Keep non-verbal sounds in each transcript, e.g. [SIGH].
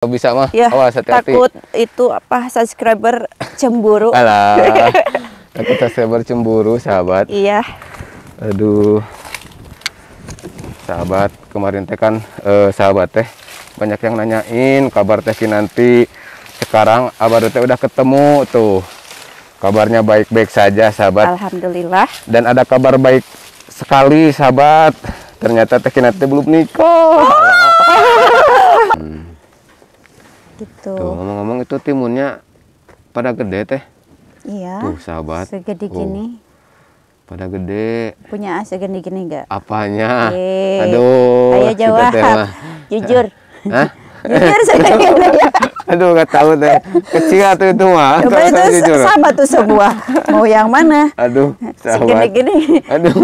Kalau bisa mah, ya, awas hati-hati. Takut itu apa subscriber cemburu. [LAUGHS] Alah, [LAUGHS] takut subscriber cemburu, sahabat. Iya. Aduh, sahabat kemarin teh kan eh, sahabat teh banyak yang nanyain kabar teh nanti sekarang abah teh udah ketemu tuh kabarnya baik-baik saja sahabat alhamdulillah dan ada kabar baik sekali sahabat ternyata teh nanti belum nikah oh gitu ngomong-ngomong itu timunnya pada gede teh iya tuh sahabat segede gini pada gede punya segede gini gak apanya Yeay. aduh ayo jawab jujur [LAUGHS] Hah? jujur segede [LAUGHS] gini aduh gak tahu deh. kecil atau itu mah Coba itu jujur. sama tuh semua mau yang mana aduh sahabat segede gini aduh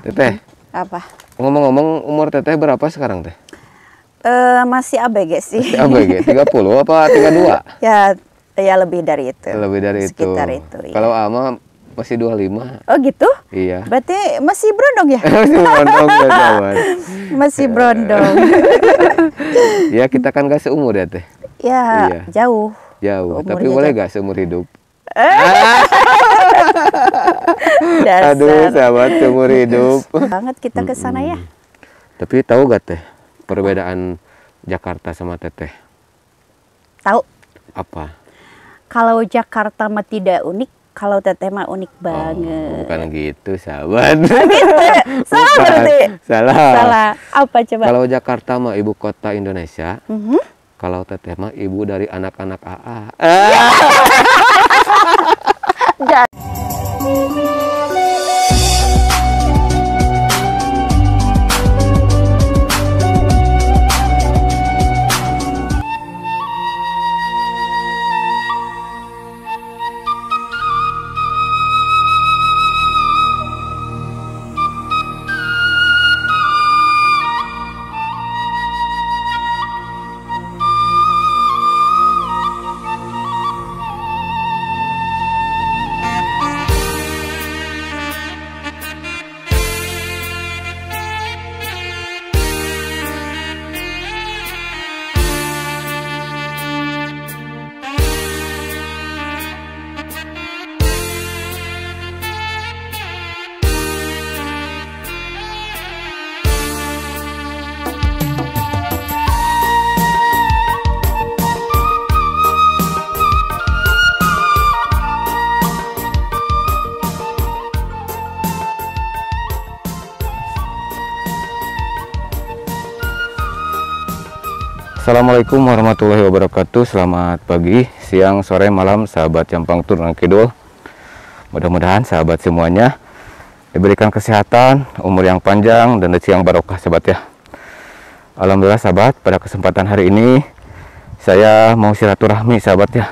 [LAUGHS] teteh apa ngomong-ngomong umur teteh berapa sekarang teh Uh, masih ABG sih. Masih ABG, 30 [LAUGHS] apa 32? ya, ya lebih dari itu. Ya, lebih dari Sekitar itu. Sekitar itu. Iya. Kalau Ama masih 25. Oh gitu? Iya. Berarti masih berondong ya? [LAUGHS] masih berondong, ya [LAUGHS] Masih ya. berondong. ya kita kan gak seumur ya teh. Ya, iya. jauh. Jauh, Umurnya tapi boleh jauh. gak seumur hidup? Eh? Aduh, sahabat seumur hidup. Banget kita ke sana ya. Tapi tahu gak teh, perbedaan Jakarta sama Teteh? Tahu. Apa? Kalau Jakarta mah tidak unik, kalau Teteh mah unik oh, banget. Oh, bukan gitu, sahabat. [LAUGHS] Salah berarti. Salah. Salah. Apa coba? Kalau Jakarta mah ibu kota Indonesia. Mm -hmm. Kalau Teteh mah ibu dari anak-anak AA. Ah. [LAUGHS] [LAUGHS] Assalamualaikum warahmatullahi wabarakatuh Selamat pagi, siang, sore, malam Sahabat Jampang Turang Kidul Mudah-mudahan sahabat semuanya Diberikan kesehatan, umur yang panjang Dan rezeki yang barokah sahabat ya Alhamdulillah sahabat Pada kesempatan hari ini Saya mau silaturahmi sahabat ya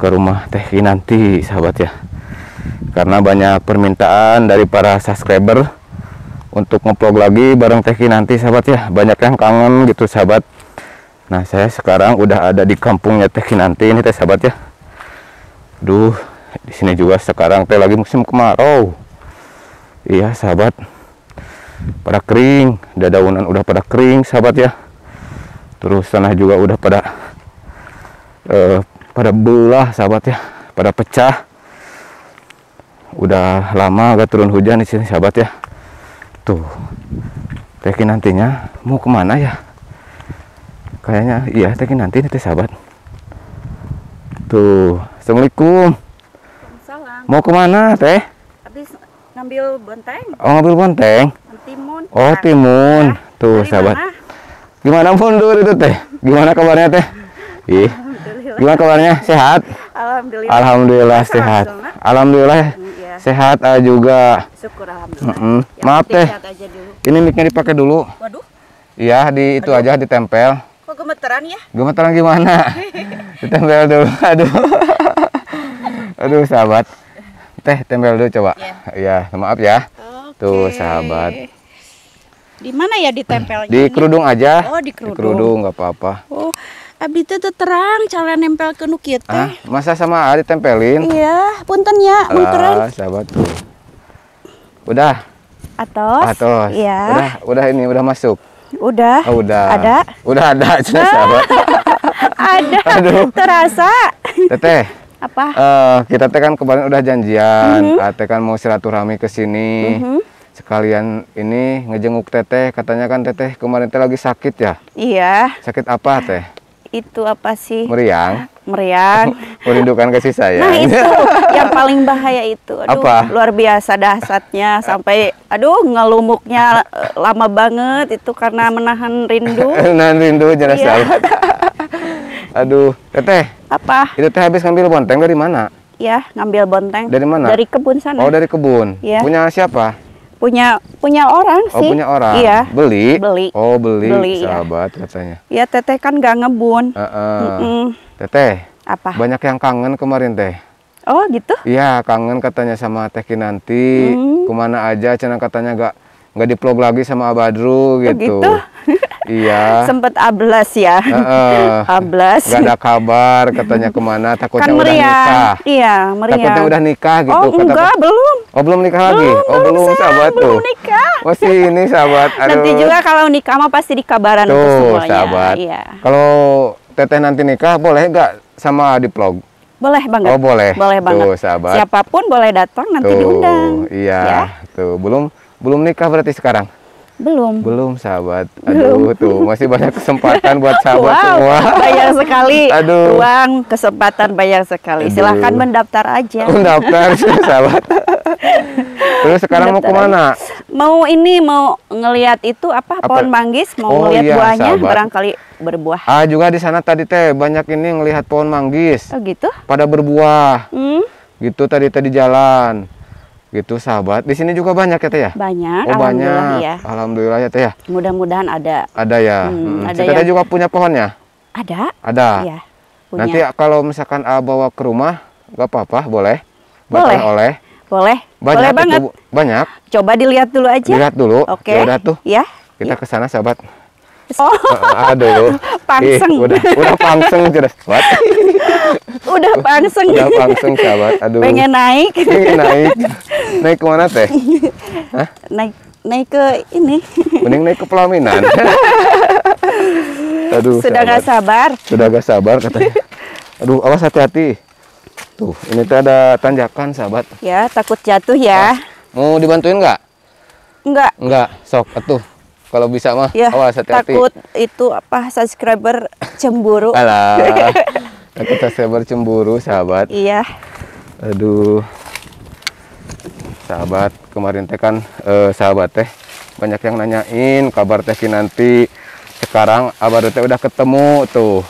Ke rumah Teh nanti sahabat ya Karena banyak permintaan dari para subscriber untuk ngevlog lagi bareng teki nanti sahabat ya banyak yang kangen gitu sahabat Nah saya sekarang udah ada di kampungnya Teh Kinanti ini Teh sahabat ya. Duh di sini juga sekarang Teh lagi musim kemarau. Iya sahabat. Pada kering, dadaunan udah pada kering sahabat ya. Terus tanah juga udah pada eh, pada belah sahabat ya, pada pecah. Udah lama gak turun hujan di sini sahabat ya. Tuh. Teh nantinya mau kemana ya? kayaknya iya tapi nanti nanti sahabat tuh assalamualaikum Salam. mau kemana teh habis ngambil bonteng oh ngambil bonteng timun oh timun ya. tuh Dari sahabat mana? gimana mundur itu teh gimana kabarnya teh ih gimana kabarnya sehat alhamdulillah alhamdulillah sehat alhamdulillah iya. sehat ah, juga syukur alhamdulillah mm -mm. ya, maaf teh ini miknya dipakai dulu waduh Iya, di itu Aduh. aja ditempel gemeteran ya? Gemeteran gimana? [LAUGHS] Tempel dulu. Aduh. Aduh sahabat. Teh tempel dulu coba. Iya, ya, maaf ya. Okay. Tuh sahabat. Di mana ya ditempelnya? Di kerudung aja. Oh, di kerudung. Di kerudung nggak apa-apa. Oh, abdi itu terang cara nempel ke nukit teh. Ah, masa sama ada tempelin? Iya, punten ya, mengkeren. Ah, sahabat tuh. Udah. Atos. Atos. Iya. Udah, udah ini udah masuk. Udah. Oh, udah. Ada. Udah ada cina [LAUGHS] ah, sahabat. ada. Aduh. Terasa. Teteh. Apa? Uh, kita teh kan kemarin udah janjian. Mm -hmm. teteh kan mau silaturahmi ke sini. Mm -hmm. Sekalian ini ngejenguk Teteh, katanya kan Teteh kemarin teh lagi sakit ya? Iya. Sakit apa Teh? itu apa sih? Meriang. Meriang. [LAUGHS] Merindukan kasih saya Nah itu yang paling bahaya itu. Aduh, apa? Luar biasa dahsyatnya sampai aduh ngelumuknya eh, lama banget itu karena menahan rindu. [LAUGHS] menahan rindu jelas iya. [LAUGHS] aduh, teteh. Eh, apa? Itu teh habis ngambil bonteng dari mana? Ya, ngambil bonteng. Dari mana? Dari kebun sana. Oh, dari kebun. Ya. Punya siapa? punya punya orang oh, sih. Oh punya orang. Iya. Beli. Beli. Oh beli. beli iya. Sahabat iya. katanya. Iya teteh kan gak ngebun. Uh -uh. Mm -mm. Teteh. Apa? Banyak yang kangen kemarin teh. Oh gitu? Iya kangen katanya sama teh nanti Mm. Kemana aja? Cina katanya gak nggak diplog lagi sama Abadru oh, gitu. Oh [LAUGHS] Iya. Sempet ablas ya. Uh, uh, [LAUGHS] ablas. Gak ada kabar katanya kemana takutnya kan meriah. udah nikah. Iya, meriah. Takutnya udah nikah gitu. Oh, kata, enggak, belum. Oh, belum nikah belum, lagi. Belum, oh, belum sahabat belum tuh. Belum nikah. Masih oh, ini sahabat. [LAUGHS] Aduh. Nanti juga kalau nikah mah pasti dikabaran tuh, semuanya. sahabat. Iya. Kalau Teteh nanti nikah boleh nggak sama di diplog? Boleh banget. Oh, boleh. Boleh banget. Tuh, sahabat. Siapapun boleh datang nanti tuh, diundang. Iya, ya? tuh. Belum belum nikah berarti sekarang? Belum. Belum sahabat. Aduh tuh masih banyak kesempatan buat sahabat wow, semua. bayar sekali. Aduh. Uang kesempatan bayar sekali. Aduh. Silahkan mendaftar aja. Mendaftar oh, [LAUGHS] sahabat. Terus sekarang mendaftar. mau kemana? Mau ini mau ngelihat itu apa, apa? pohon manggis, mau oh, ngelihat iya, buahnya sahabat. barangkali berbuah. Ah juga di sana tadi teh banyak ini ngelihat pohon manggis. Oh gitu. Pada berbuah. Hmm. Gitu tadi tadi jalan gitu sahabat di sini juga banyak ya teh ya banyak oh, banyak ya. alhamdulillah ya teh ya mudah-mudahan ada ada ya hmm, hmm. ada yang... juga punya pohonnya ada ada ya, punya. nanti kalau misalkan A ah, bawa ke rumah nggak apa-apa boleh boleh oleh boleh banyak boleh banget itu, banyak coba dilihat dulu aja lihat dulu oke okay. Ya udah tuh ya kita ya. ke sahabat oh [LAUGHS] aduh pangseng Ih, udah udah pangseng jelas [LAUGHS] [LAUGHS] udah pangseng udah pangseng sahabat aduh pengen naik [LAUGHS] pengen naik naik kemana teh [LAUGHS] Hah? naik naik ke ini mending naik ke pelaminan aduh sudah sahabat. gak sabar sudah gak sabar katanya aduh awas hati-hati tuh ini tuh ada tanjakan sahabat ya takut jatuh ya ah, mau dibantuin nggak nggak nggak sok atuh kalau bisa mah ya, awas hati-hati takut itu apa subscriber cemburu alah Aku tak sabar cemburu, sahabat. Iya. Aduh. Sahabat, kemarin teh kan eh, sahabat teh banyak yang nanyain kabar teh nanti sekarang abah teh udah ketemu tuh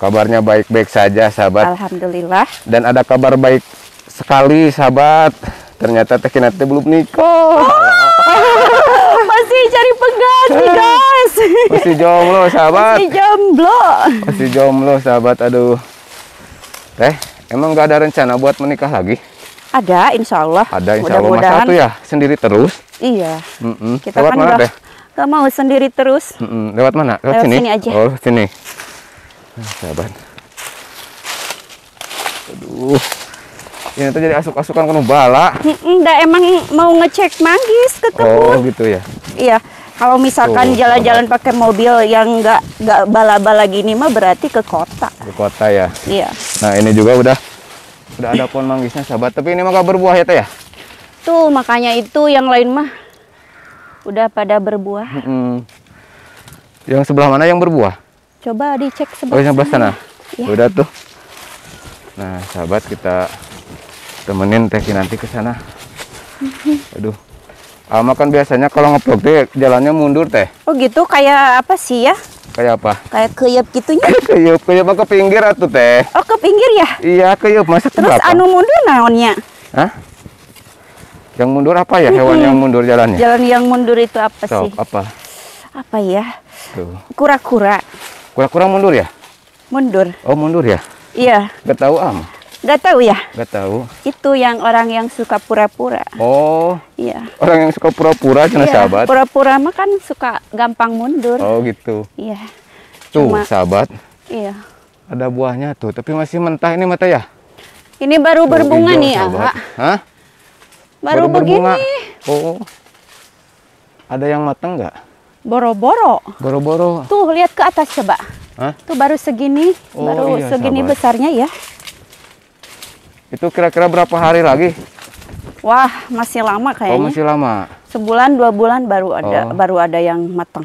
kabarnya baik-baik saja sahabat alhamdulillah dan ada kabar baik sekali sahabat ternyata teh nanti belum nikah oh, [LAUGHS] masih cari pegang nih guys. Masih jomblo sahabat. Masih jomblo. Masih jomblo sahabat. Aduh. Teh, emang gak ada rencana buat menikah lagi? Ada, insya Allah. Ada, insya Allah. Masa satu ya, sendiri terus? Iya. Mm -mm. Kita lewat kan mana deh? Gak mau sendiri terus. Mm -mm. Lewat mana? Lewat, lewat sini? sini aja. Oh, sini. Nah, sahabat. Aduh. Ini tuh jadi asuk-asukan kena bala. Enggak, emang mau ngecek manggis ke kebun. Oh, gitu ya. Iya. Kalau misalkan jalan-jalan pakai mobil yang nggak nggak bala-bala gini mah berarti ke kota. Ke kota ya. Iya. Nah ini juga udah udah ada pohon manggisnya sahabat. Tapi ini mah berbuah ya teh ya. Tuh makanya itu yang lain mah udah pada berbuah. Hmm. Yang sebelah mana yang berbuah? Coba dicek sebelah. Oh yang sebelah sana. sana. Ya. Udah tuh. Nah sahabat kita temenin teh nanti ke sana. Mm-hmm. Aduh Ah kan biasanya kalau ngeblok deh jalannya mundur teh. Oh gitu kayak apa sih ya? Kayak apa? Kayak keyup gitunya. [LAUGHS] keyup, keyup ke pinggir atau teh. Oh ke pinggir ya? Iya keyep masa Terus anu mundur naonnya? Hah? Yang mundur apa ya? Hewan yang mundur jalannya? Jalan yang mundur itu apa so, sih? apa? Apa ya? Kura-kura. Kura-kura mundur ya? Mundur. Oh mundur ya? Iya. Gak tahu am. Gak tahu ya? Gak tahu. Itu yang orang yang suka pura-pura. Oh. Iya. Orang yang suka pura-pura cina iya, sahabat. Pura-pura mah kan suka gampang mundur. Oh gitu. Iya. Tuh Cuma, sahabat. Iya. Ada buahnya tuh, tapi masih mentah ini mata ya? Ini baru tuh, berbunga hijau, nih sahabat. Pak. Hah? Baru, baru begini. Berbunga. Oh. Ada yang matang nggak? Boro-boro. Boro-boro. Tuh lihat ke atas coba. Hah? Tuh baru segini, oh, baru iya, segini sahabat. besarnya ya. Itu kira-kira berapa hari lagi? Wah, masih lama oh, kayaknya. Oh, masih lama. Sebulan dua bulan baru ada oh. baru ada yang matang.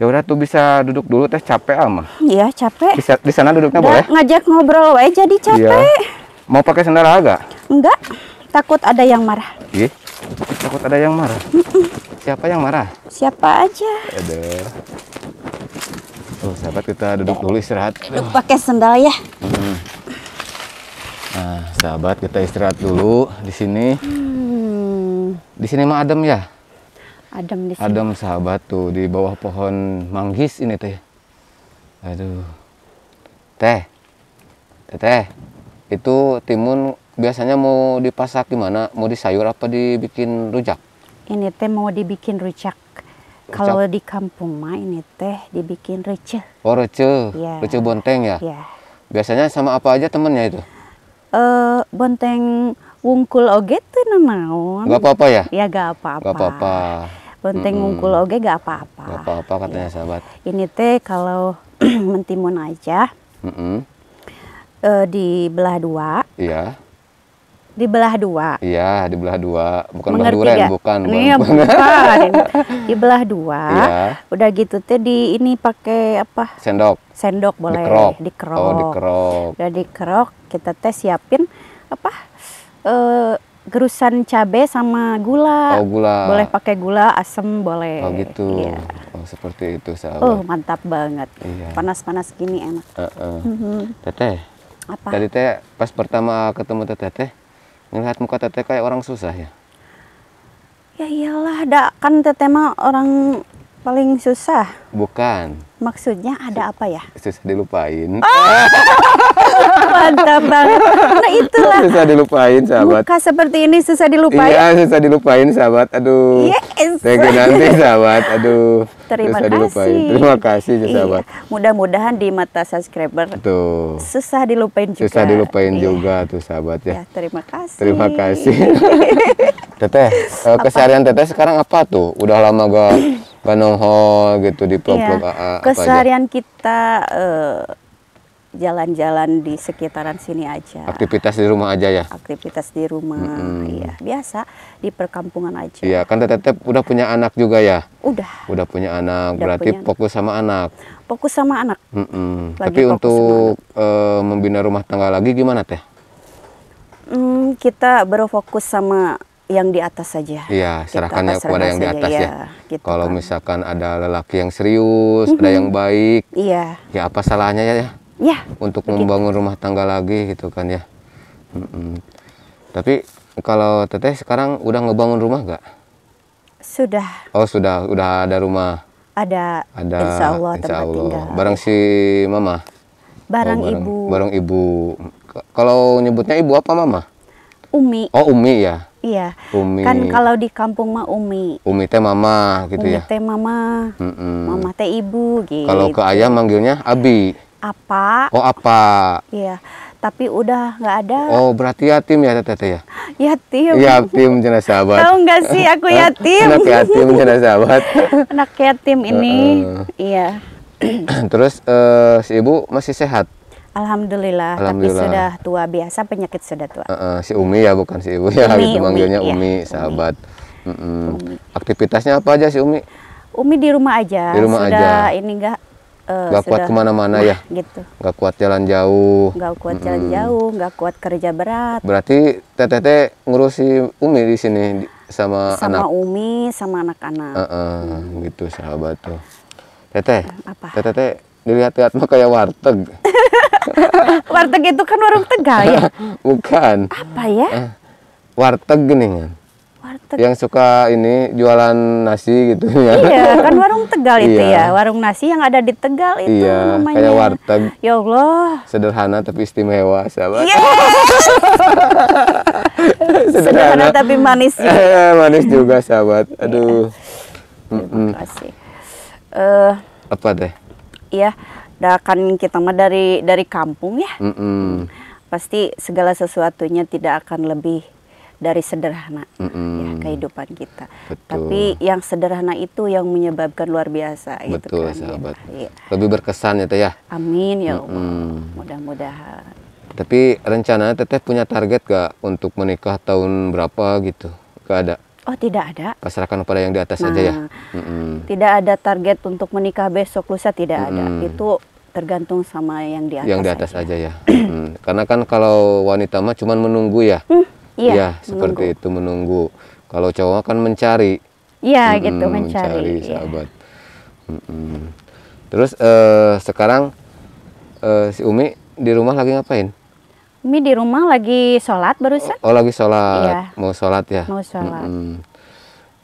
Ya udah tuh bisa duduk dulu teh capek ama. Iya, capek. Bisa di sana duduknya boleh? Ngajak ngobrol wae jadi iya. capek. Iya. Mau pakai sandal agak? Enggak. Takut ada yang marah. Ih. Takut ada yang marah. Mm -mm. Siapa yang marah? Siapa aja. Ada. Tuh, oh, sahabat kita duduk dulu istirahat. Duduk pakai sandal ya. Hmm. Nah, sahabat, kita istirahat dulu di sini. Hmm. Di sini mah adem ya? Adem di sini. Adem sahabat tuh di bawah pohon manggis ini teh. Aduh. Teh. teh Itu timun biasanya mau dipasak gimana? Mau di sayur apa dibikin rujak? Ini teh mau dibikin rujak. Kalau di kampung mah ini teh dibikin receh. Oh receh, yeah. receh bonteng ya? Yeah. Biasanya sama apa aja temennya itu? uh, bonteng wungkul oge tuh nanaon. Gak apa-apa ya? Ya gak apa-apa. Gak apa-apa. Bonteng -hmm. wungkul oge gak apa-apa. Gak apa-apa katanya ya. sahabat. Ini teh kalau [CLEARS THROAT] mentimun aja. Mm -hmm. uh, eh, belah dua. Iya dibelah dua. Iya, dibelah dua. Bukan Mengerti duren, gak? bukan. Iya, bukan. bukan. [LAUGHS] dibelah dua. Iya. Udah gitu teh di ini pakai apa? Sendok. Sendok boleh. Dikerok. dikerok. Oh, dikerok. Udah dikerok, kita teh siapin apa? Eh gerusan cabe sama gula. Oh, gula. Boleh pakai gula, asem boleh. Oh, gitu. Iya. Oh, seperti itu, sahabat. Oh, mantap banget. panas iya. Panas-panas gini enak. Uh -uh. Teteh. Apa? Tadi teh pas pertama ketemu teteh teh, Melihat muka teteh kayak orang susah ya? Ya iyalah, dak kan teteh mah orang paling susah. Bukan. Maksudnya ada apa ya? Susah dilupain. Oh, [LAUGHS] Mantap banget. Nah itulah. Susah dilupain sahabat. Muka seperti ini susah dilupain. Iya susah dilupain sahabat. Aduh. Yes. Thank nanti sahabat. Aduh. Terima susah kasih. Dilupain. Terima kasih ya, sahabat. Iya. Mudah-mudahan di mata subscriber. Tuh. Susah dilupain juga. Susah dilupain iya. juga tuh sahabat ya. ya. Terima kasih. Terima kasih. [LAUGHS] teteh, eh, keseharian teteh sekarang apa tuh? Udah lama gak Banonghol gitu di peluk iya. Ah, ah, apa Keseharian kita eh, jalan-jalan uh, di sekitaran sini aja. Aktivitas di rumah aja ya? Aktivitas di rumah, mm -hmm. iya. Biasa, di perkampungan aja. Iya, kan tetep udah punya anak juga ya? Udah. Udah punya anak, udah berarti punya fokus anak. sama anak. Fokus sama anak. Mm -hmm. Tapi untuk uh, membina rumah tangga lagi gimana teh? Mm, kita baru fokus sama yang di atas saja. Iya, gitu, serahkannya kepada yang di atas ya. ya. Gitu Kalau kan. misalkan ada lelaki yang serius, ada yang baik, iya. Ya apa salahnya ya? Ya. Untuk begitu. membangun rumah tangga lagi gitu kan ya. Mm -mm. Tapi kalau teteh sekarang udah ngebangun rumah nggak? Sudah. Oh sudah, udah ada rumah. Ada. Ada. Insya Allah. Insya Allah. Tinggal. Barang si mama. Barang, oh, barang ibu. Barang ibu. Kalau nyebutnya ibu apa mama? Umi. Oh, Umi ya? Iya. Umi. Kan kalau di kampung mah Umi. Umi teh mama gitu umi ya. Umi teh mama. Mm -mm. Mama teh ibu gitu. Kalau ke ayah manggilnya Abi. Apa? Oh, apa? Iya. Tapi udah nggak ada. Oh, berarti yatim ya teteh ya? Yatim. Yatim jenazah sahabat. Tahu nggak sih aku yatim? Anak yatim jenazah sahabat. Anak yatim ini. Uh -uh. Iya. [CLEARS THROAT] Terus uh, si ibu masih sehat? Alhamdulillah, Alhamdulillah, tapi sudah tua biasa penyakit sudah tua. Uh, uh, si Umi ya bukan si Ibu ya, Umi, gitu manggilnya iya. Umi, Umi sahabat. Umi. Mm -mm. Umi. Aktivitasnya apa aja si Umi? Umi di rumah aja. Di rumah sudah aja. Ini enggak uh, eh, nggak kuat kemana-mana ya gitu nggak kuat jalan jauh nggak kuat mm -hmm. jalan jauh nggak kuat kerja berat berarti teteh ngurus umi di sini sama sama anak. umi sama anak-anak uh -uh, gitu sahabat tuh teteh apa teteh dilihat-lihat mah kayak warteg. [LAUGHS] warteg itu kan warung Tegal ya? [LAUGHS] Bukan. Apa ya? Eh, warteg nih kan. Ya. Warteg. Yang suka ini jualan nasi gitu ya. Iya, kan warung Tegal itu iya. ya. Warung nasi yang ada di Tegal itu iya, namanya. kayak warteg. Ya Allah. Sederhana tapi istimewa, sahabat. Yes! Iya. [LAUGHS] Sederhana. Sederhana tapi manis juga. Ya. Eh, manis juga, sahabat. Aduh. Iya. Terima kasih. Uh, apa deh? ya dah kan kita mah dari dari kampung ya mm -mm. pasti segala sesuatunya tidak akan lebih dari sederhana mm -mm. ya kehidupan kita. Betul. Tapi yang sederhana itu yang menyebabkan luar biasa gitu Betul, itu kan. Ya. sahabat. Ya. Lebih berkesan ya Teh ya. Amin ya Allah. Mm Mudah-mudahan. Tapi rencana Teteh punya target gak untuk menikah tahun berapa gitu? Gak ada. Oh tidak ada. Pasrahkan kepada yang di atas ya? nah, saja ya. Mm-mm. Tidak ada target untuk menikah besok lusa tidak Mm-mm. ada. Itu tergantung sama yang di atas. Yang di atas saja, aja ya. Karena kan kalau wanita mah cuma menunggu ya. Mm, iya. Ya, seperti menunggu. itu menunggu. Kalau cowok kan mencari. Iya mm gitu mencari. Mencari iya. sahabat. Mm Mm Terus uh, sekarang uh, si Umi di rumah lagi ngapain? Mi di rumah lagi sholat barusan? Oh, lagi sholat, iya. mau sholat ya? Mau sholat. Mm -hmm.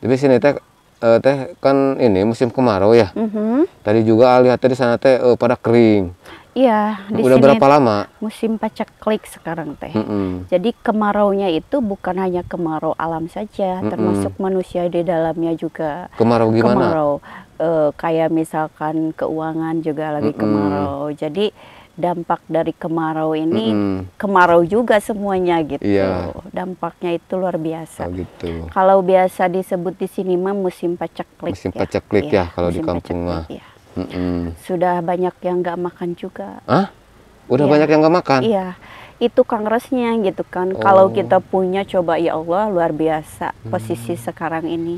Tapi sini teh uh, teh kan ini musim kemarau ya. Mm -hmm. Tadi juga lihat tadi sana teh uh, pada kering. Iya. Di Udah sini berapa lama? Musim paceklik sekarang teh. Mm -hmm. Jadi kemaraunya itu bukan hanya kemarau alam saja, mm -hmm. termasuk manusia di dalamnya juga. Kemarau gimana? Kemarau uh, kayak misalkan keuangan juga lagi mm -hmm. kemarau. Jadi dampak dari kemarau ini mm -hmm. kemarau juga semuanya gitu. Yeah. Dampaknya itu luar biasa. Oh, gitu. Kalau biasa disebut di sini mah musim paceklik. Musim ya. paceklik ya, ya kalau di kampung mah. Ya. Mm -hmm. Sudah banyak yang nggak makan juga. Hah? Udah ya. banyak yang nggak makan? Iya itu kangresnya gitu kan. Oh. Kalau kita punya coba ya Allah luar biasa hmm. posisi sekarang ini.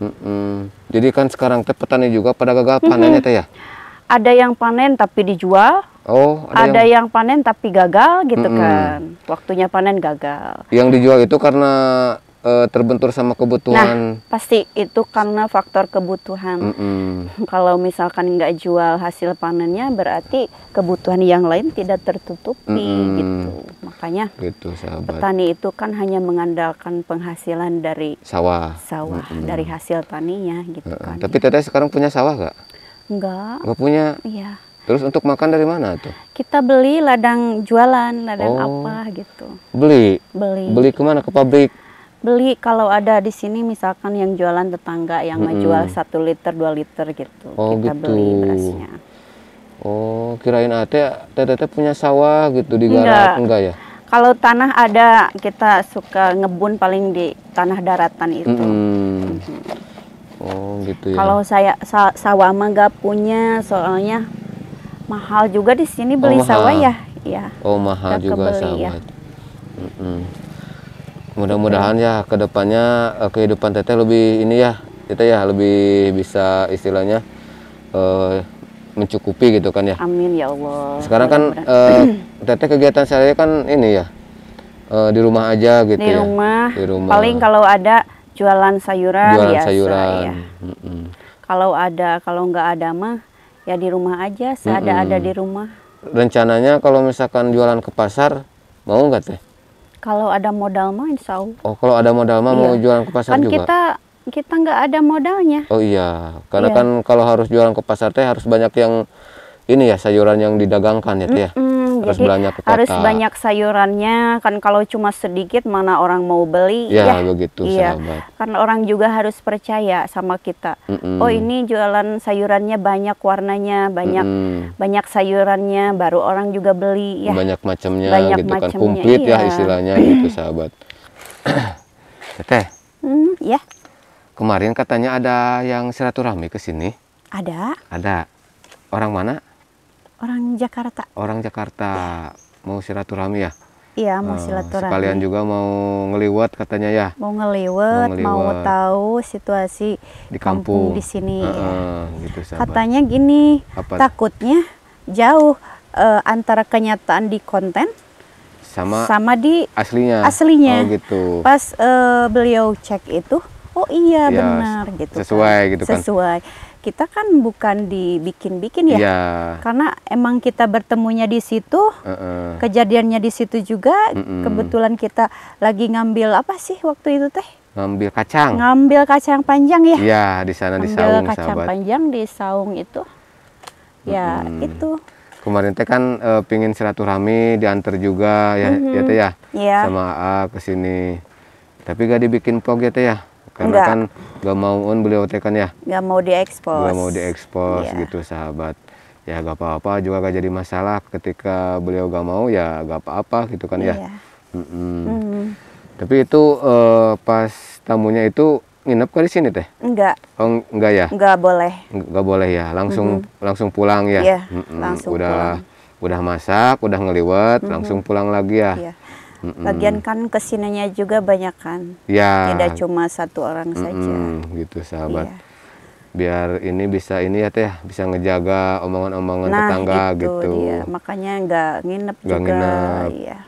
mm hmm. Jadi kan sekarang teh petani juga pada gagal panennya hmm. teh ya. Ada yang panen tapi dijual, Oh, ada, ada yang... yang panen tapi gagal gitu mm -hmm. kan. Waktunya panen gagal. Yang dijual itu karena e, terbentur sama kebutuhan. Nah, pasti itu karena faktor kebutuhan. Mm -hmm. [LAUGHS] Kalau misalkan nggak jual hasil panennya berarti kebutuhan yang lain tidak tertutupi mm -hmm. gitu. Makanya gitu, sahabat. petani itu kan hanya mengandalkan penghasilan dari sawah. Sawah mm -hmm. dari hasil taninya gitu mm -hmm. kan. Tapi Teteh sekarang punya sawah nggak? Enggak. Enggak punya. Iya Terus untuk makan dari mana tuh? Kita beli ladang jualan, ladang oh. apa gitu. Beli. Beli. Beli kemana? Ke pabrik. Beli kalau ada di sini misalkan yang jualan tetangga yang -hmm. jual satu liter dua liter gitu. Oh, kita gitu. beli berasnya. Oh, kirain ate teteh punya sawah gitu di garap enggak. ya? Kalau tanah ada kita suka ngebun paling di tanah daratan itu. -hmm. Oh, gitu ya. Kalau saya sa sawah mah nggak punya soalnya mahal juga di sini beli oh, sawah ya. ya. Oh mahal Gak juga kebeli, sahabat. Ya. Mm -mm. Mudah-mudahan ya kedepannya eh, kehidupan teteh lebih ini ya kita ya lebih bisa istilahnya uh, mencukupi gitu kan ya. Amin ya Allah. Sekarang kan uh, teteh kegiatan saya kan ini ya uh, di rumah aja gitu di ya. Rumah, di rumah. Paling kalau ada jualan sayuran. Jualan biasa, sayuran. Ya. Mm -mm. Kalau ada kalau nggak ada mah ya di rumah aja seada-ada di rumah rencananya kalau misalkan jualan ke pasar mau nggak teh kalau ada modal mah insya Allah oh kalau ada modal mah iya. mau jualan ke pasar kan juga kita kita nggak ada modalnya oh iya karena iya. kan kalau harus jualan ke pasar teh harus banyak yang ini ya sayuran yang didagangkan ya teh mm -mm harus banyak harus banyak sayurannya kan kalau cuma sedikit mana orang mau beli ya, ya begitu iya sahabat. karena orang juga harus percaya sama kita mm -mm. oh ini jualan sayurannya banyak warnanya banyak mm -mm. banyak sayurannya baru orang juga beli ya banyak macamnya banyak gitu macemnya, kan komplit ya iya. ya istilahnya [CLEARS THROAT] gitu sahabat [CLEARS THROAT] teteh mm, ya kemarin katanya ada yang silaturahmi ke sini ada ada orang mana Orang Jakarta. Orang Jakarta. Ya. Mau silaturahmi ya? Iya, mau eh, silaturahmi. Kalian juga mau ngeliwat katanya ya. Mau ngeliwat, mau, mau tahu situasi di kampung, kampung di sini. Uh, uh, gitu, Katanya gini, Apa? takutnya jauh uh, antara kenyataan di konten sama sama di aslinya. Aslinya. Oh, gitu. Pas uh, beliau cek itu, oh iya ya, benar gitu. Sesuai kan. gitu kan. Sesuai. Gitu kan kita kan bukan dibikin-bikin ya, ya, karena emang kita bertemunya di situ, uh -uh. kejadiannya di situ juga. Uh -uh. Kebetulan kita lagi ngambil apa sih waktu itu teh? Ngambil kacang. Ngambil kacang panjang ya? Iya di sana ngambil di saung. Ngambil kacang sahabat. panjang di saung itu, ya uh -uh. itu. Kemarin teh kan e, pingin silaturahmi diantar juga ya, uh -huh. ya mm-hmm. teh ya, yeah. sama ke sini. Tapi gak dibikin vlog ya teh ya? karena Enggak. kan gak mau on kan beliau tekan ya gak mau diekspos gak mau diekspos yeah. gitu sahabat ya gak apa-apa juga gak jadi masalah ketika beliau gak mau ya gak apa-apa gitu kan yeah. ya mm -mm. -hmm. tapi itu uh, pas tamunya itu nginep ke sini teh enggak oh enggak ya enggak boleh enggak boleh ya langsung mm -hmm. langsung pulang ya yeah, mm -hmm. langsung udah pulang. udah masak udah ngeliwet mm -hmm. langsung pulang lagi ya yeah bagian kan kesinanya juga banyak kan. Ya. Tidak cuma satu orang mm -mm. saja. Gitu sahabat. Ya. Biar ini bisa ini ya teh bisa ngejaga omongan-omongan nah, tetangga itu, gitu. gitu. Iya. Makanya nggak nginep gak juga. Nginep. Ya.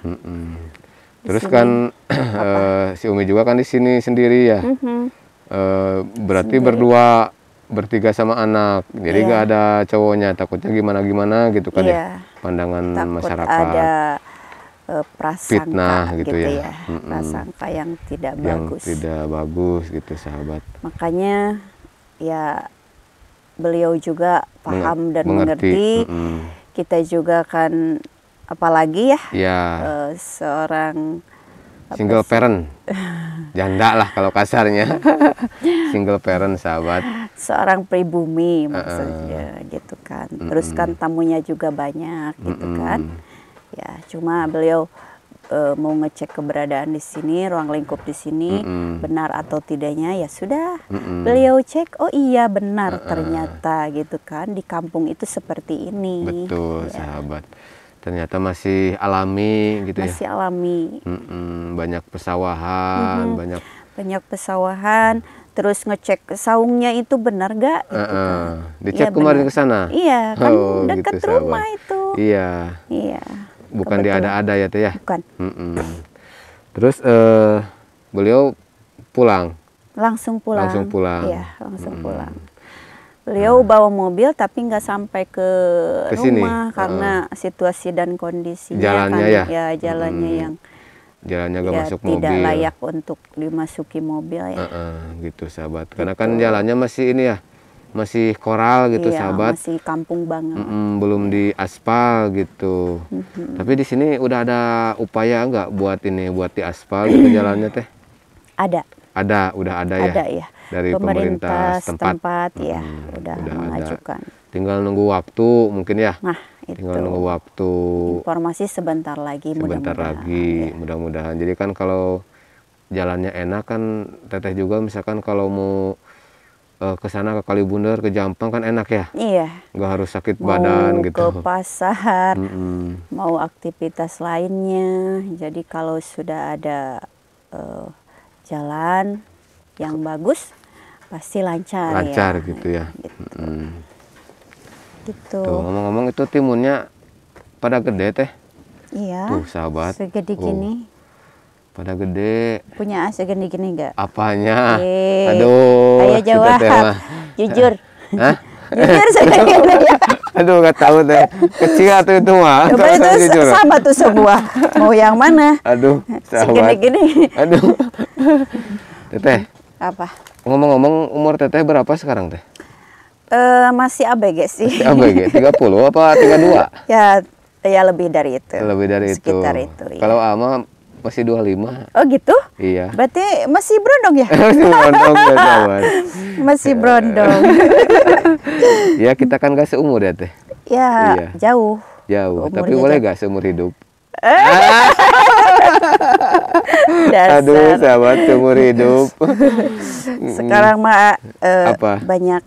Terus sini, kan [CLEARS THROAT] [CLEARS THROAT] eh, si Umi juga kan di sini sendiri ya. Mm -hmm. E, berarti sendiri. berdua bertiga sama anak jadi iya. nggak yeah. ada cowoknya takutnya gimana gimana gitu kan yeah. ya iya. pandangan Takut masyarakat ada uh, prasangka Fitnah, gitu, gitu ya, ya. Mm -mm. prasangka yang tidak yang bagus tidak bagus gitu sahabat makanya ya beliau juga paham Meng dan mengerti, mengerti. Mm -mm. kita juga kan apalagi ya, yeah. Iya. Uh, seorang single parent [LAUGHS] janda lah kalau kasarnya [LAUGHS] single parent sahabat seorang pribumi maksudnya uh, gitu kan terus kan tamunya juga banyak gitu uh, kan ya cuma beliau uh, mau ngecek keberadaan di sini, ruang lingkup di sini mm -hmm. benar atau tidaknya ya sudah. Mm -hmm. Beliau cek, oh iya benar uh -uh. ternyata gitu kan di kampung itu seperti ini. Betul, ya. sahabat. Ternyata masih alami gitu masih ya. Masih alami. Mm -hmm. Banyak pesawahan, mm -hmm. banyak banyak pesawahan. Terus ngecek saungnya itu benar gak? Uh -uh. Dicek ya, kemarin ke sana. Iya, kan oh, dekat gitu, rumah sahabat. itu. Iya. Iya bukan dia ada ada ya teh ya bukan Mm-mm. terus uh, beliau pulang langsung pulang langsung pulang iya langsung mm pulang beliau mm. bawa mobil tapi nggak sampai ke Kesini. rumah karena uh. situasi dan kondisinya jalannya kan, ya. ya jalannya mm. yang jalannya nggak ya, masuk tidak mobil tidak layak untuk dimasuki mobil ya uh uh gitu sahabat gitu sahabat karena gitu. kan jalannya masih ini ya masih koral gitu iya, sahabat masih kampung banget mm -mm, belum iya. di aspal gitu mm -hmm. tapi di sini udah ada upaya nggak buat ini buat di aspal gitu [CLEARS THROAT] jalannya teh ada ada udah ada, ya? ada ya ya dari pemerintah, pemerintah setempat, setempat ya udah, udah mengajukan ada. tinggal nunggu waktu mungkin ya nah itu. tinggal nunggu waktu informasi sebentar lagi sebentar lagi ya. mudah-mudahan jadi kan kalau jalannya enak kan teteh juga misalkan kalau mau uh, ke sana ke Kalibundar, ke Jampang kan enak ya? Iya. Nggak harus sakit mau badan gitu. Mau ke pasar, mm -hmm. mau aktivitas lainnya. Jadi kalau sudah ada uh, jalan yang bagus, pasti lancar. Ya. Lancar ya. gitu ya. Gitu. Mm gitu. ngomong-ngomong itu timunnya pada gede teh. Iya. Tuh sahabat. Segede oh. gini pada gede punya asa gini-gini enggak apanya Yeay. aduh ayo jawab [LAUGHS] jujur Hah? [LAUGHS] jujur saya gini ya aduh gak tahu deh kecil atau itu mah Coba itu jujur. sama tuh semua mau yang mana aduh sahabat gini-gini aduh [LAUGHS] teteh apa ngomong-ngomong umur teteh berapa sekarang teh Uh, masih ABG sih. Masih ABG, puluh apa tiga dua? ya, ya lebih dari itu. Lebih dari Sekitar itu. Sekitar itu. Iya. Kalau Ama masih 25. Oh gitu? Iya. Berarti masih brondong ya? [LAUGHS] masih brondong dan [LAUGHS] kawan. Masih ya. brondong. [LAUGHS] ya kita kan gak seumur ya teh. Ya, iya. jauh. Jauh, Umurnya tapi boleh gak seumur hidup? Eh? Dasar. Aduh, sahabat seumur hidup. Sekarang mah uh, Apa? banyak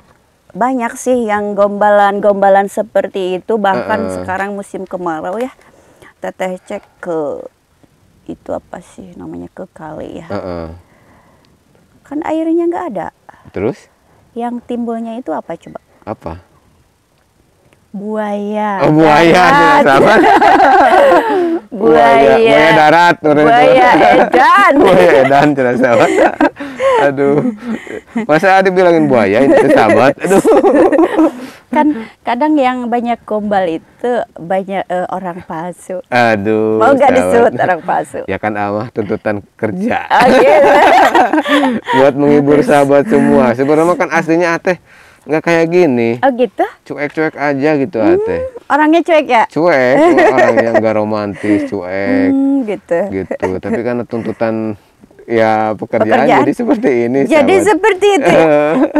banyak sih yang gombalan-gombalan seperti itu bahkan uh -uh. sekarang musim kemarau ya teteh cek ke itu apa sih namanya ke kali ya. Uh -uh. Kan airnya nggak ada. Terus? Yang timbulnya itu apa coba? Apa? Buaya. Oh, buaya. Darat. Ah, iya, [LAUGHS] buaya. Buaya darat. Buaya edan. [LAUGHS] buaya edan, tidak sahabat Aduh. Masa ada bilangin buaya, itu sahabat. Aduh kan kadang yang banyak gombal itu banyak uh, orang palsu. Aduh. Mau gak disebut orang palsu? Ya kan Allah tuntutan kerja. Oke. [LAUGHS] Ah, iya. [LAUGHS] Buat menghibur sahabat semua. Sebenarnya kan aslinya Ateh nggak kayak gini. Oh gitu? Cuek-cuek aja gitu hmm, Ate. Orangnya cuek ya? Cuek, Orang yang [LAUGHS] nggak romantis, cuek. Hmm, gitu. Gitu. Tapi karena tuntutan ya pekerjaan, pekerjaan. jadi seperti ini. Jadi sahabat. seperti itu. Ya?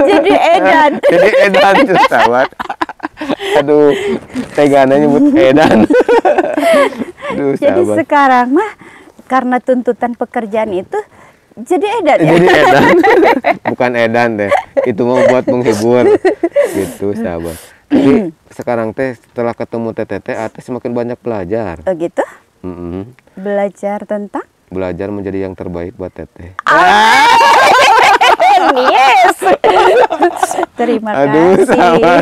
[LAUGHS] jadi edan. jadi edan sahabat. Aduh, tegana nyebut edan. [LAUGHS] Aduh, jadi sekarang mah karena tuntutan pekerjaan itu jadi edan ya? Jadi edan. [LAUGHS] Bukan edan deh. Itu mau buat menghibur. Gitu, sahabat. Jadi sekarang teh setelah ketemu TTT, teh semakin banyak belajar. Oh gitu? Mm -hmm. Belajar tentang? belajar menjadi yang terbaik buat teteh. Ah. [LAUGHS] yes. Terima Aduh, kasih. Sama.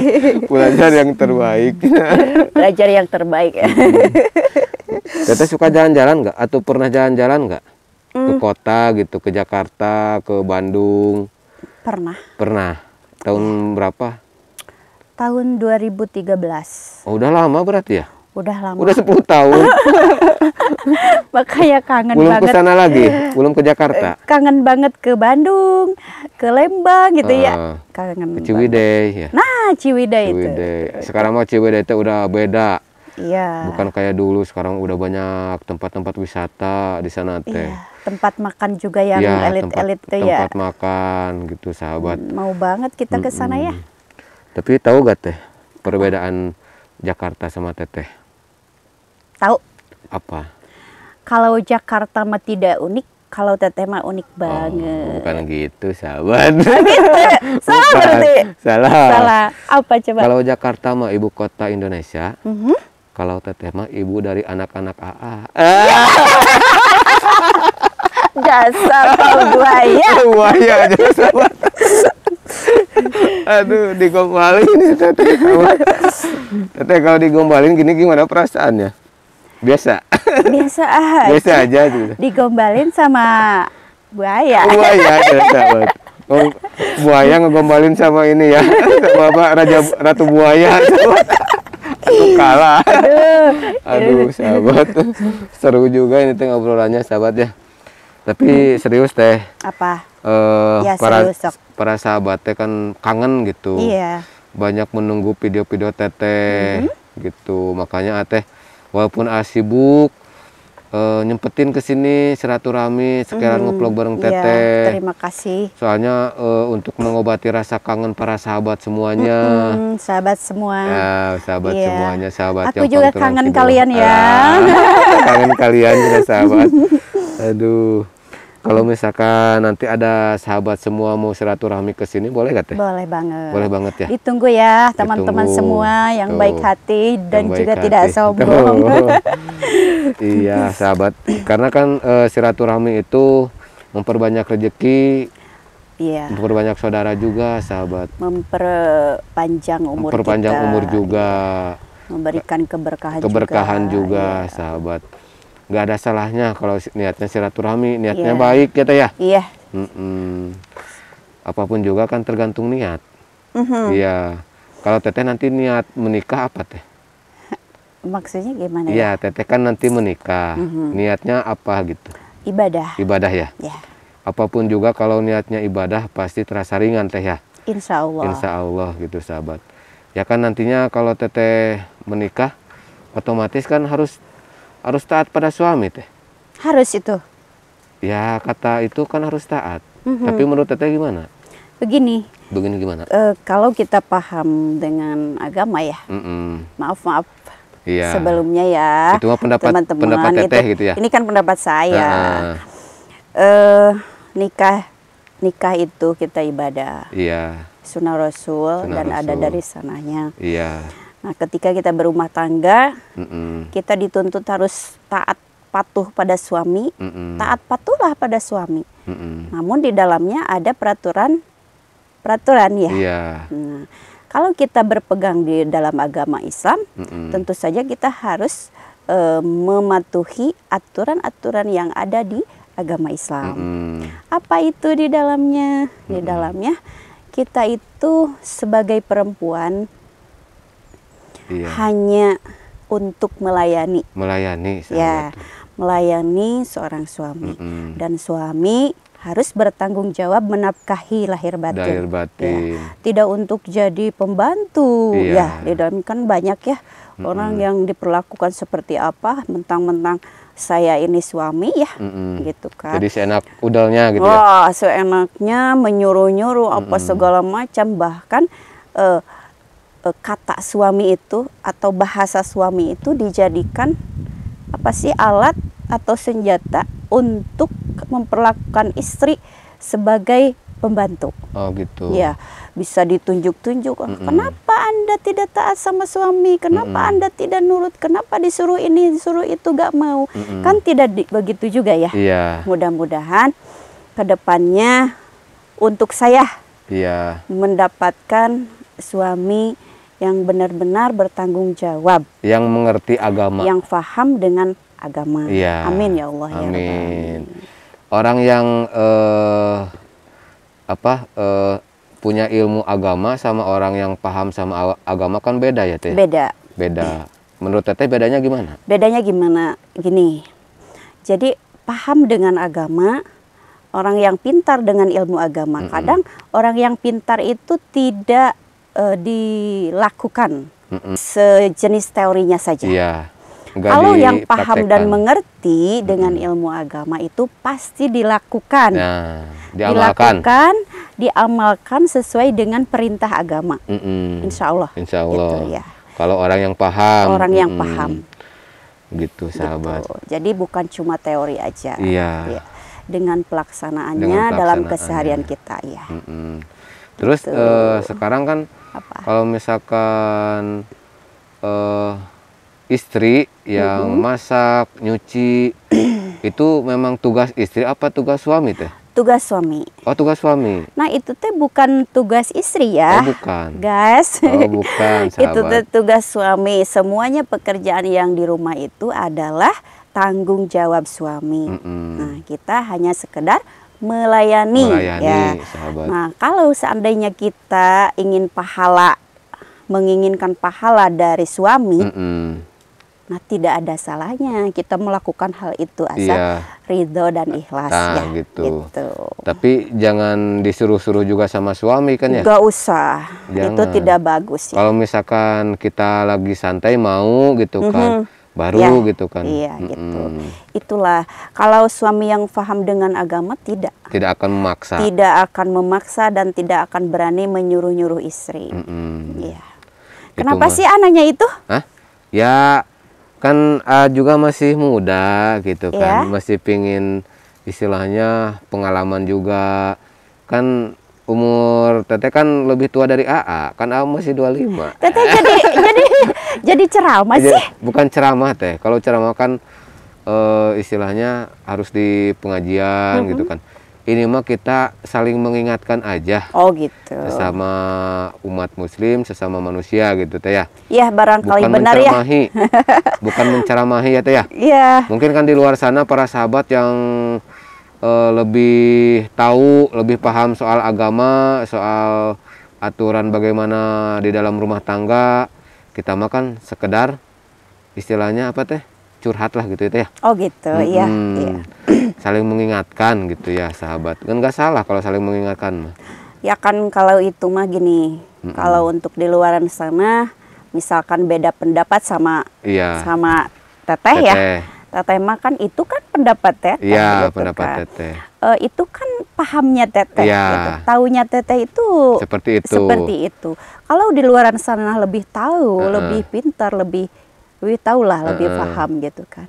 Belajar yang terbaik. [LAUGHS] belajar yang terbaik. Hmm. Teteh suka jalan-jalan nggak? Atau pernah jalan-jalan nggak? Mm. Ke hmm. kota gitu, ke Jakarta, ke Bandung. Pernah. Pernah. Tahun iya. berapa? Tahun 2013. Oh, udah lama berarti ya? Udah lama. Udah 10 tahun. [LAUGHS] Makanya kangen belum banget. Belum ke sana lagi, eh, belum ke Jakarta. Eh, kangen banget ke Bandung, ke Lembang gitu uh, ya. Ah. Kangen. Ke Ciwidey ya. Nah, Ciwidey, Ciwidey itu. Sekarang mah Ciwidey itu udah beda. Iya. Bukan kayak dulu, sekarang udah banyak tempat-tempat wisata di sana teh. Iya, tempat makan juga yang iya, elit-elit ya, tuh ya. Tempat makan gitu, sahabat. Mm, mau banget kita ke sana mm -mm. ya. Tapi tahu gak teh perbedaan Jakarta sama Teteh? Tahu? Apa? Kalau Jakarta mah tidak unik, kalau teteh mah unik oh, banget. Oh, bukan gitu, sahabat. salah gitu. [LAUGHS] Salah berarti. Salah. Salah. Apa coba? Kalau Jakarta mah ibu kota Indonesia. Mm -hmm. Kalau teteh mah ibu dari anak-anak AA. Ah. [LAUGHS] dasar kau buaya. [LAUGHS] Buaya aja sahabat. Aduh, digombalin teteh. Teteh kalau digombalin gini gimana perasaannya? Biasa. Biasa [LAUGHS] aja. Biasa aja gitu. Digombalin sama buaya. [LAUGHS] Buaya, iya, sahabat. Oh, buaya ngegombalin sama ini ya. [LAUGHS] Sama apa? Raja Ratu Buaya. tuh Aku kalah. Aduh. Aduh, sahabat. Seru juga ini tengah ngobrolannya, sahabat ya. Tapi hmm. serius teh. Apa? Uh, ya, para serius, para sahabat teh kan kangen gitu. Iya. Banyak menunggu video-video teteh -hmm. gitu. Makanya uh, walaupun A sibuk uh, nyempetin ke sini silaturahmi sekalian hmm, ngeplog bareng iya, teteh. Ya, terima kasih. Soalnya uh, untuk mengobati rasa kangen para sahabat semuanya. Hmm, sahabat semua. Ya, sahabat yeah. semuanya, sahabat Aku yang juga kangen kalian ya. Ah, [LAUGHS] kangen kalian juga sahabat. [LAUGHS] Aduh. Kalau misalkan nanti ada sahabat semua mau silaturahmi ke sini, boleh gak teh? Boleh banget. Boleh banget ya. Ditunggu ya teman-teman semua yang Tuh. baik hati dan baik juga hati. tidak sombong. [LAUGHS] iya sahabat, karena kan e, silaturahmi itu memperbanyak rezeki, iya. memperbanyak saudara juga sahabat. Memperpanjang umur. Memperpanjang kita. umur juga. Iya. Memberikan keberkahan. Keberkahan juga, juga iya. sahabat nggak ada salahnya kalau niatnya silaturahmi niatnya yeah. baik gitu ya iya yeah. mm -mm. apapun juga kan tergantung niat mm-hmm. iya mm -hmm. kalau teteh nanti niat menikah apa teh maksudnya gimana ya, ya teteh kan nanti menikah mm -hmm. niatnya apa gitu ibadah ibadah ya yeah. apapun juga kalau niatnya ibadah pasti terasa ringan teh ya Insya Allah Insya Allah gitu sahabat ya kan nantinya kalau teteh menikah otomatis kan harus harus taat pada suami teh harus itu ya kata itu kan harus taat mm-hmm. tapi menurut teteh gimana begini begini gimana e, kalau kita paham dengan agama ya mm mm maaf maaf iya. sebelumnya ya itu mah pendapat teman-teman pendapat teteh gitu, ya ini kan pendapat saya e, nikah nikah itu kita ibadah iya sunnah rasul sunnah dan rasul. ada dari sananya iya Nah, ketika kita berumah tangga, mm -mm. kita dituntut harus taat patuh pada suami, mm -mm. taat patuhlah pada suami. Mm -mm. Namun di dalamnya ada peraturan peraturan ya. Yeah. Nah, kalau kita berpegang di dalam agama Islam, mm -mm. tentu saja kita harus e, mematuhi aturan-aturan yang ada di agama Islam. Mm -mm. Apa itu di dalamnya? Mm -mm. Di dalamnya kita itu sebagai perempuan iya. hanya untuk melayani. Melayani. Ya, melayani seorang suami mm -hmm. dan suami harus bertanggung jawab menafkahi lahir batin. Lahir batin. Ya. Tidak untuk jadi pembantu. Iya. Ya, di dalam kan banyak ya mm -hmm. orang yang diperlakukan seperti apa, mentang-mentang saya ini suami ya, mm -hmm. gitu kan. Jadi seenak udalnya gitu ya? Wah, ya. seenaknya menyuruh-nyuruh mm -hmm. apa segala macam bahkan uh, E, kata suami itu atau bahasa suami itu dijadikan apa sih alat atau senjata untuk memperlakukan istri sebagai pembantu. Oh gitu. Ya, bisa ditunjuk-tunjuk. Mm -mm. Kenapa Anda tidak taat sama suami? Kenapa mm -mm. Anda tidak nurut? Kenapa disuruh ini, disuruh itu gak mau? Mm -mm. Kan tidak di, begitu juga ya. Iya. Yeah. Mudah-mudahan kedepannya untuk saya yeah. mendapatkan suami yang benar-benar bertanggung jawab, yang mengerti agama, yang faham dengan agama. Ya. Amin ya Allah. Ya Amin. Ya Allah. Orang yang uh, apa uh, punya ilmu agama sama orang yang paham sama agama kan beda ya teh. Beda. Beda. Menurut teteh bedanya gimana? Bedanya gimana? Gini. Jadi paham dengan agama orang yang pintar dengan ilmu agama. Kadang mm -hmm. orang yang pintar itu tidak uh, dilakukan mm -mm. sejenis teorinya saja. Iya. Kalau yang paham dan mengerti dengan ilmu agama itu pasti dilakukan, nah, diamalkan. dilakukan, diamalkan sesuai dengan perintah agama. Mm-mm. Insya Allah. Insya Allah. Gitu, ya. Kalau orang yang paham. Orang yang mm -mm. paham. Gitu, gitu. sahabat. Gitu. Jadi bukan cuma teori aja. Iya. Ya. Dengan pelaksanaannya dalam keseharian kita, ya. Mm-mm. Terus gitu. uh, sekarang kan apa kalau misalkan uh, istri yang mm -hmm. masak nyuci [CLEARS THROAT] itu memang tugas istri apa tugas suami teh tugas suami. Oh, tugas suami. Nah, itu teh bukan tugas istri ya. Oh, bukan. Guys. Oh, [LAUGHS] bukan, sahabat. itu teh tugas suami. Semuanya pekerjaan yang di rumah itu adalah tanggung jawab suami. Mm -mm. Nah, kita hanya sekedar melayani, melayani ya. Sahabat. Nah, kalau seandainya kita ingin pahala menginginkan pahala dari suami, mm -mm. nah tidak ada salahnya kita melakukan hal itu asal iya. ridho dan ikhlas nah, ya. Gitu. gitu. Tapi jangan disuruh-suruh juga sama suami kan ya? Gak usah, jangan. itu tidak bagus. Ya. Kalau misalkan kita lagi santai mau gitu mm -hmm. kan mm-hmm baru ya, gitu kan. Iya mm -mm. gitu. Itulah kalau suami yang paham dengan agama tidak. Tidak akan memaksa. Tidak akan memaksa dan tidak akan berani menyuruh-nyuruh istri. Mm -mm. Iya. Kenapa itu, sih anaknya itu? Hah? Ya kan uh, juga masih muda gitu ya. kan, iya. masih pingin istilahnya pengalaman juga kan umur Teteh kan lebih tua dari AA, kan AA masih 25. Teteh jadi [LAUGHS] jadi jadi ceramah sih. Bukan ceramah Teh. Kalau ceramah kan e, istilahnya harus di pengajian mm -hmm. gitu kan. Ini mah kita saling mengingatkan aja. Oh gitu. Sesama umat muslim, sesama manusia gitu Teh ya. Iya, barangkali bukan benar ya. menceramahi, ya. [LAUGHS] bukan menceramahi ya Teh ya. Iya. Mungkin kan di luar sana para sahabat yang uh, lebih tahu, lebih paham soal agama, soal aturan bagaimana di dalam rumah tangga. Kita makan sekedar istilahnya apa teh? curhat lah gitu itu ya, ya. Oh gitu, hmm, iya, iya. [CLEARS THROAT] Saling mengingatkan gitu ya sahabat. Kan nggak salah kalau saling mengingatkan mah. Ya kan kalau itu mah gini, mm kalau untuk di luaran sana misalkan beda pendapat sama iya. sama teteh, ya. teteh ya Teteh makan itu kan pendapat teteh. Iya, gitu kan. pendapat kan. teteh. E, eh, itu kan pahamnya teteh. Iya. Gitu. Taunya teteh itu seperti itu. Seperti itu. Kalau di luaran sana lebih tahu, uh -uh. lebih pintar, lebih lebih lah, uh -uh. lebih paham gitu kan.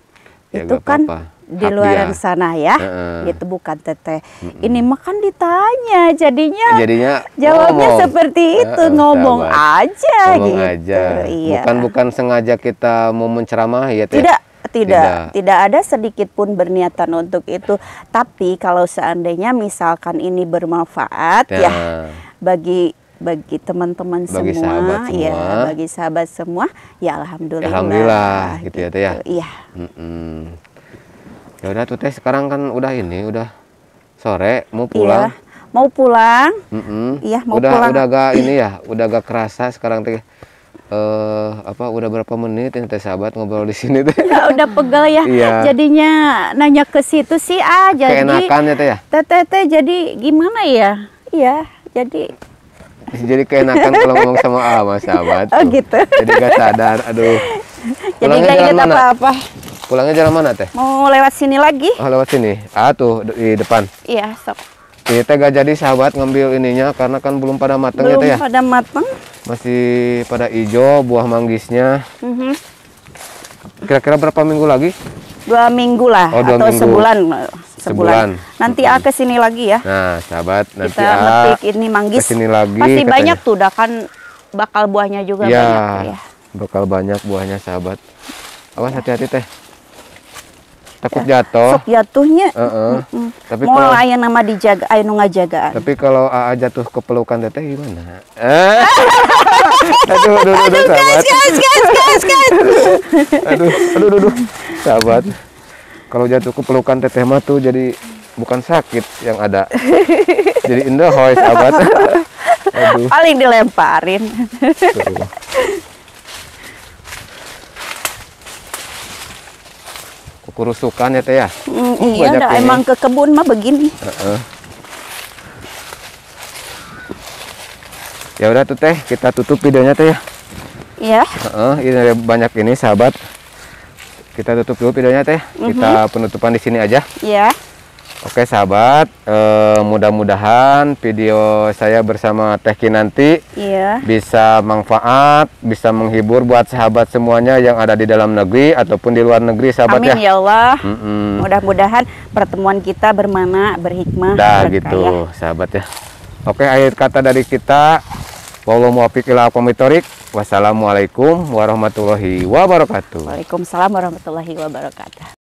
Ya, itu kan apa -apa. di luaran ya. sana ya. Uh -uh. Itu bukan teteh. Uh -uh. Ini makan ditanya jadinya. Jadinya jawabnya ngomong. seperti itu, uh -uh, ngomong aja ngomong gitu. aja. Iya. Bukan bukan sengaja kita mau menceramah ya teteh. Tidak tidak, tidak ada sedikit pun berniatan untuk itu tapi kalau seandainya misalkan ini bermanfaat ya, ya bagi bagi teman-teman semua, ya, semua ya bagi sahabat semua ya alhamdulillah alhamdulillah gitu, ya, gitu ya teh ya iya. ya udah tuh teh sekarang kan udah ini udah sore mau iya. pulang ya, mau pulang iya mau udah pulang. udah gak ini ya udah gak kerasa sekarang teh uh, apa udah berapa menit ini teh sahabat ngobrol di sini teh. Ya, udah pegel ya. Iya. Jadinya nanya ke situ sih ah jadi Keenakan ya teh ya. teh teh jadi gimana ya? Iya, jadi jadi keenakan kalau ngomong sama ama sahabat. Oh gitu. Jadi gak sadar, aduh. [LAUGHS] Jadi Pulangnya mana apa-apa. Pulangnya jalan mana teh? Mau lewat sini lagi. Oh lewat sini. Ah tuh di depan. Iya, sok kita gak jadi sahabat ngambil ininya karena kan belum pada matang ya, ya? belum ya ya pada matang? masih pada hijau buah manggisnya mhm. kira-kira mm -hmm. berapa minggu lagi dua minggu lah oh, dua atau minggu. sebulan eh, sebulan. Nanti A ah ke sini lagi ya. Nah, sahabat, nanti kita A metik ah ini manggis. Kesini lagi. Pasti katanya. banyak tuh, dah kan bakal buahnya juga ya, banyak ya. Bakal banyak buahnya, sahabat. Awas hati-hati teh takut ya. jatuh sok jatuhnya uh -uh. Mm -mm. tapi mau kalau ayah nama dijaga ayah nunggah jagaan tapi kalau aa jatuh ke pelukan teteh gimana eh. [LAUGHS] aduh aduh aduh, aduh sahabat guys, guys, guys, guys. [LAUGHS] aduh aduh aduh, aduh. sahabat kalau jatuh ke pelukan teteh mah tuh jadi bukan sakit yang ada [LAUGHS] jadi indah hoi, sahabat aduh paling dilemparin tuh. kerusukan ya teh ya mm, iya dah, emang ke kebun mah begini uh -uh. ya udah tuh teh kita tutup videonya teh ya iya uh -uh, ini banyak ini sahabat kita tutup dulu videonya teh mm -hmm. kita mm-hmm. penutupan di sini aja iya yeah. Oke sahabat, eh, mudah-mudahan video saya bersama Teh Kinanti iya. bisa manfaat, bisa menghibur buat sahabat semuanya yang ada di dalam negeri ataupun di luar negeri sahabat Amin, ya. ya Allah. Mm -mm. Mudah-mudahan pertemuan kita bermana, berhikmah. Dah gitu ya. sahabat ya. Oke akhir kata dari kita. Wassalamualaikum warahmatullahi wabarakatuh. Waalaikumsalam warahmatullahi wabarakatuh.